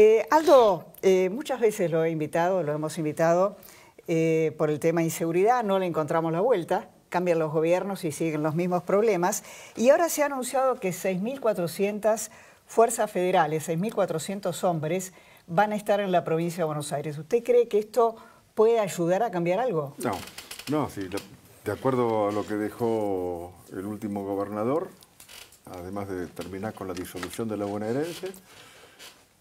Eh, Aldo, eh, muchas veces lo he invitado, lo hemos invitado eh, por el tema inseguridad, no le encontramos la vuelta, cambian los gobiernos y siguen los mismos problemas. Y ahora se ha anunciado que 6.400 fuerzas federales, 6.400 hombres, van a estar en la provincia de Buenos Aires. ¿Usted cree que esto puede ayudar a cambiar algo? No, no, sí. De acuerdo a lo que dejó el último gobernador, además de terminar con la disolución de la bonaerense,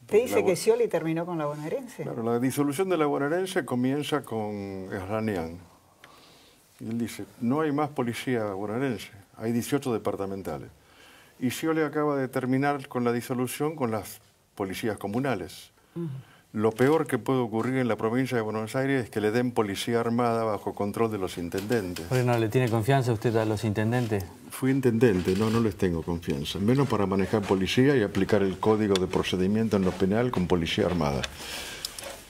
te dice que Scioli terminó con la bonaerense. Claro, la disolución de la bonaerense comienza con Esranian. él dice, no hay más policía bonaerense, hay 18 departamentales. Y Scioli acaba de terminar con la disolución con las policías comunales. Lo peor que puede ocurrir en la provincia de Buenos Aires es que le den policía armada bajo control de los intendentes. ¿No ¿le tiene confianza usted a los intendentes? Fui intendente, no, no les tengo confianza. Menos para manejar policía y aplicar el código de procedimiento en lo penal con policía armada.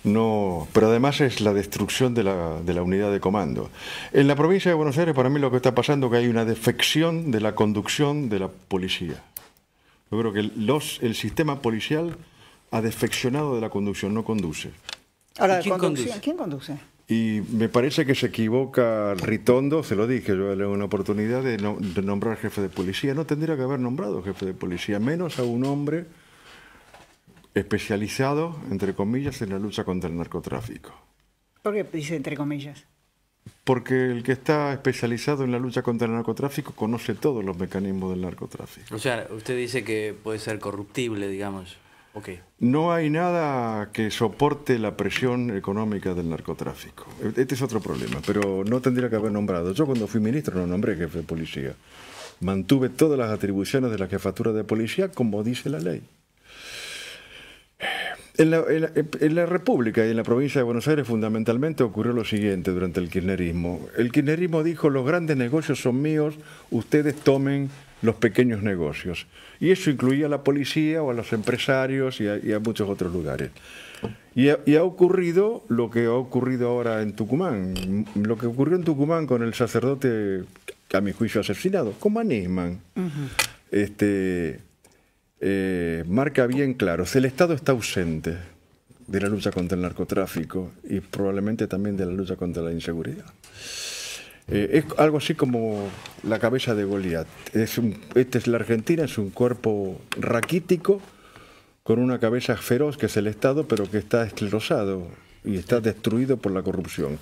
No, pero además es la destrucción de la, unidad de comando. En la provincia de Buenos Aires, para mí lo que está pasando es que hay una defección de la conducción de la policía. Yo creo que los, el sistema policial defeccionado de la conducción, no conduce. Ahora, quién conduce? ¿quién conduce? Y me parece que se equivoca Ritondo, se lo dije, yo le doy una oportunidad de, de, nombrar jefe de policía. No tendría que haber nombrado jefe de policía, menos a un hombre especializado, entre comillas, en la lucha contra el narcotráfico. ¿Por qué dice entre comillas? Porque el que está especializado en la lucha contra el narcotráfico conoce todos los mecanismos del narcotráfico. O sea, usted dice que puede ser corruptible, digamos. No hay nada que soporte la presión económica del narcotráfico. Este es otro problema, pero no tendría que haber nombrado. Yo cuando fui ministro no nombré jefe de policía. Mantuve todas las atribuciones de la jefatura de policía como dice la ley. En la, en la, República y en la provincia de Buenos Aires fundamentalmente ocurrió lo siguiente durante el kirchnerismo. El kirchnerismo dijo, los grandes negocios son míos, ustedes tomen los pequeños negocios. Y eso incluía a la policía o a los empresarios y a, muchos otros lugares. Y ha, ocurrido lo que ha ocurrido ahora en Tucumán, lo que ocurrió en Tucumán con el sacerdote, a mi juicio asesinado, con Manisman. este, eh, marca bien claro, el Estado está ausente de la lucha contra el narcotráfico y probablemente también de la lucha contra la inseguridad. Eh, es algo así como la cabeza de Goliat. esta es la Argentina, es un cuerpo raquítico con una cabeza feroz que es el Estado, pero que está esclerosado y está destruido por la corrupción.